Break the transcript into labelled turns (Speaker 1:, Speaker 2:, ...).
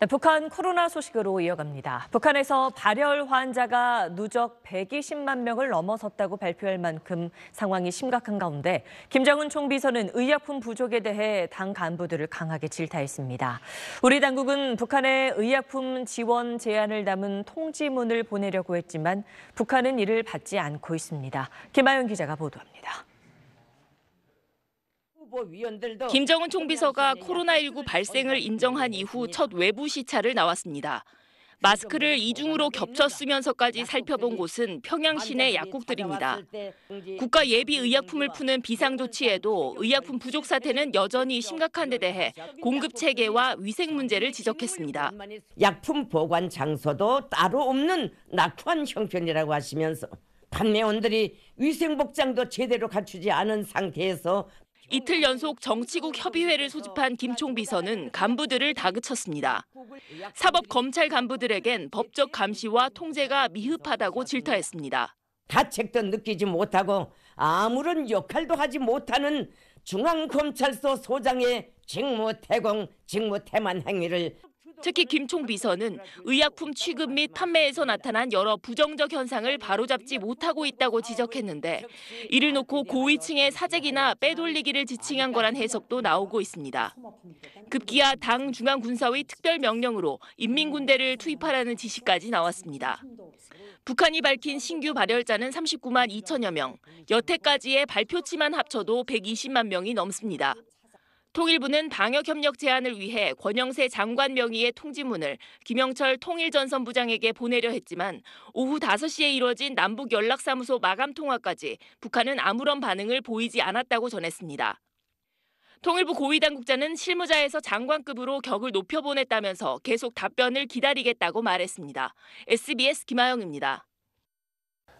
Speaker 1: 네, 북한 코로나 소식으로 이어갑니다. 북한에서 발열 환자가 누적 120만 명을 넘어섰다고 발표할 만큼 상황이 심각한 가운데 김정은 총비서는 의약품 부족에 대해 당 간부들을 강하게 질타했습니다. 우리 당국은 북한에 의약품 지원 제안을 담은 통지문을 보내려고 했지만 북한은 이를 받지 않고 있습니다. 김아영 기자가 보도합니다. 김정은
Speaker 2: 총비서가 코로나19 발생을 인정한 이후 첫 외부 시찰을 나왔습니다. 마스크를 이중으로 겹쳐 쓰면서까지 살펴본 곳은 평양 시내 약국들입니다. 국가 예비 의약품을 푸는 비상 조치에도 의약품 부족 사태는 여전히 심각한 데 대해 공급 체계와 위생 문제를 지적했습니다. 약품 보관 장소도 따로 없는 낙후한 형편이라고 하시면서 판매원들이 위생 복장도 제대로 갖추지 않은 상태에서 이틀 연속 정치국 협의회를 소집한 김총 비서는 간부들을 다그쳤습니다. 사법 검찰 간부들에겐 법적 감시와 통제가 미흡하다고 질타했습니다. 가책도 느끼지 못하고 아무런 역할도 하지 못하는 중앙검찰서 소장의 직무 태공, 직무 태만 행위를 특히 김총 비서는 의약품 취급 및 판매에서 나타난 여러 부정적 현상을 바로잡지 못하고 있다고 지적했는데 이를 놓고 고위층의 사재기나 빼돌리기를 지칭한 거란 해석도 나오고 있습니다. 급기야 당 중앙군사위 특별 명령으로 인민군대를 투입하라는 지시까지 나왔습니다. 북한이 밝힌 신규 발열자는 39만 2천여 명, 여태까지의 발표치만 합쳐도 120만 명이 넘습니다. 통일부는 방역협력 제안을 위해 권영세 장관 명의의 통지문을 김영철 통일전선부장에게 보내려 했지만 오후 5시에 이뤄진 남북연락사무소 마감 통화까지 북한은 아무런 반응을 보이지 않았다고 전했습니다. 통일부 고위당국자는 실무자에서 장관급으로 격을 높여보냈다면서 계속 답변을 기다리겠다고 말했습니다. SBS 김하영입니다.